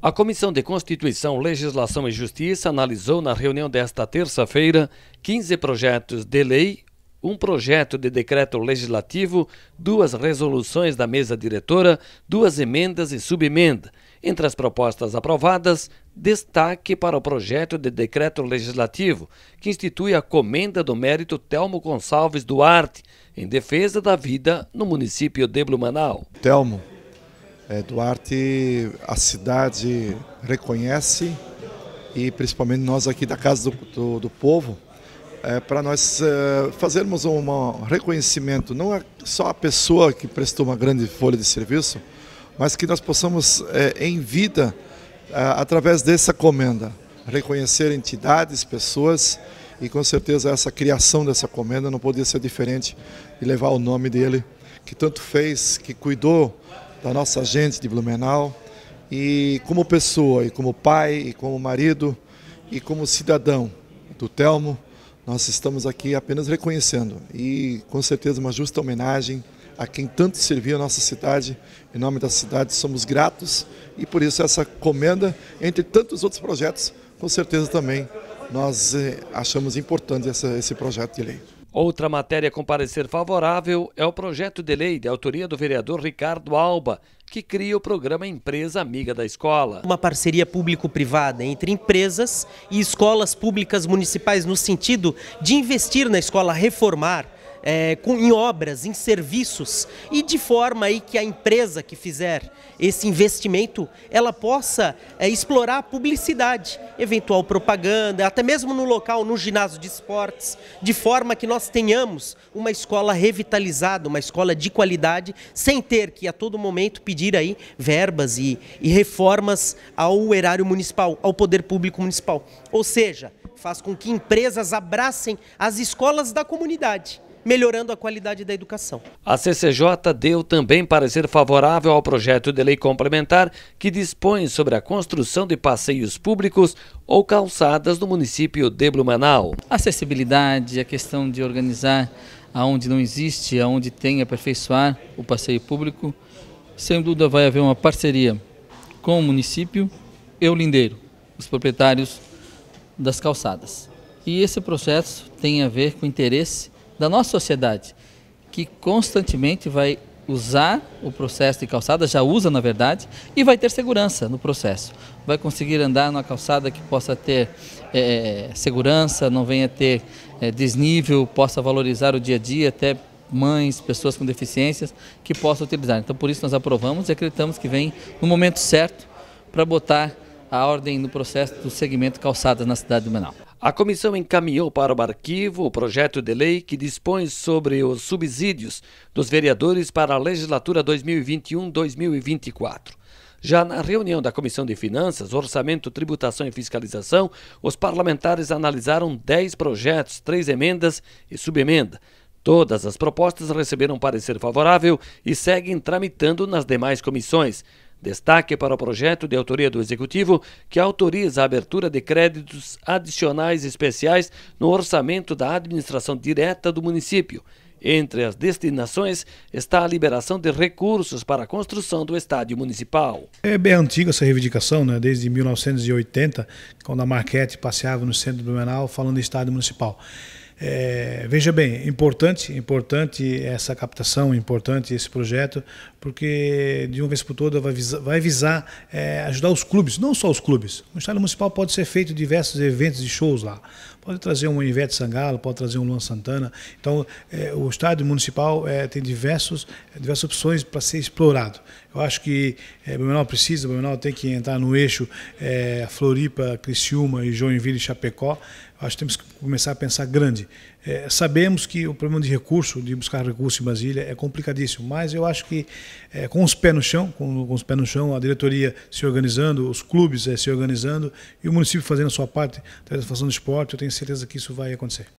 A Comissão de Constituição, Legislação e Justiça analisou na reunião desta terça-feira 15 projetos de lei, um projeto de decreto legislativo, duas resoluções da mesa diretora, duas emendas e subemenda. Entre as propostas aprovadas, destaque para o projeto de decreto legislativo, que institui a comenda do mérito Telmo Gonçalves Duarte, em defesa da vida no município de Blumenau. Telmo, é, Duarte, a cidade reconhece e principalmente nós aqui da Casa do, do, do Povo, é, para nós é, fazermos um reconhecimento, não é só a pessoa que prestou uma grande folha de serviço, mas que nós possamos, é, em vida, é, através dessa comenda, reconhecer entidades, pessoas, e com certeza essa criação dessa comenda não podia ser diferente e levar o nome dele, que tanto fez, que cuidou da nossa gente de Blumenau. E como pessoa, e como pai, e como marido, e como cidadão do Telmo, nós estamos aqui apenas reconhecendo e com certeza uma justa homenagem a quem tanto serviu a nossa cidade. Em nome da cidade, somos gratos e por isso essa comenda, entre tantos outros projetos, com certeza também nós eh, achamos importante essa, esse projeto de lei. Outra matéria com parecer favorável é o projeto de lei de autoria do vereador Ricardo Alba, que cria o programa Empresa Amiga da Escola. Uma parceria público-privada entre empresas e escolas públicas municipais no sentido de investir na escola, reformar é, com, em obras, em serviços e de forma aí que a empresa que fizer esse investimento ela possa é, explorar a publicidade, eventual propaganda, até mesmo no local, no ginásio de esportes, de forma que nós tenhamos uma escola revitalizada, uma escola de qualidade, sem ter que a todo momento pedir aí verbas e, e reformas ao erário municipal, ao poder público municipal. Ou seja, faz com que empresas abracem as escolas da comunidade melhorando a qualidade da educação. A CCJ deu também parecer favorável ao projeto de lei complementar que dispõe sobre a construção de passeios públicos ou calçadas no município de Blumenau. Acessibilidade, a questão de organizar aonde não existe, aonde tem aperfeiçoar o passeio público, sem dúvida vai haver uma parceria com o município e o lindeiro, os proprietários das calçadas. E esse processo tem a ver com o interesse da nossa sociedade, que constantemente vai usar o processo de calçada, já usa na verdade, e vai ter segurança no processo. Vai conseguir andar numa calçada que possa ter é, segurança, não venha ter é, desnível, possa valorizar o dia a dia, até mães, pessoas com deficiências que possam utilizar. Então por isso nós aprovamos e acreditamos que vem no momento certo para botar a ordem no processo do segmento calçadas na cidade de Manaus. A comissão encaminhou para o arquivo o projeto de lei que dispõe sobre os subsídios dos vereadores para a legislatura 2021-2024. Já na reunião da Comissão de Finanças, Orçamento, Tributação e Fiscalização, os parlamentares analisaram 10 projetos, três emendas e subemenda. Todas as propostas receberam parecer favorável e seguem tramitando nas demais comissões. Destaque para o projeto de autoria do Executivo, que autoriza a abertura de créditos adicionais especiais no orçamento da administração direta do município. Entre as destinações está a liberação de recursos para a construção do estádio municipal. É bem antiga essa reivindicação, né? desde 1980, quando a Marquete passeava no centro do Menal falando de estádio municipal. É, veja bem, importante, importante essa captação, importante esse projeto, porque de uma vez por toda vai visar, vai visar é, ajudar os clubes, não só os clubes. O estádio municipal pode ser feito diversos eventos e shows lá. Pode trazer um Ivete Sangalo, pode trazer um Luan Santana. Então, é, o estádio municipal é, tem diversos, diversas opções para ser explorado. Eu acho que é, Blumenau precisa, o Blumenau tem que entrar no eixo é, Floripa, Criciúma e Joinville e Chapecó. Eu acho que temos que começar a pensar grande. É, sabemos que o problema de recurso, de buscar recurso em Brasília, é complicadíssimo, mas eu acho que é, com os pés no chão, com, com, os pés no chão, a diretoria se organizando, os clubes é, se organizando e o município fazendo a sua parte, através da do esporte, eu tenho certeza que isso vai acontecer.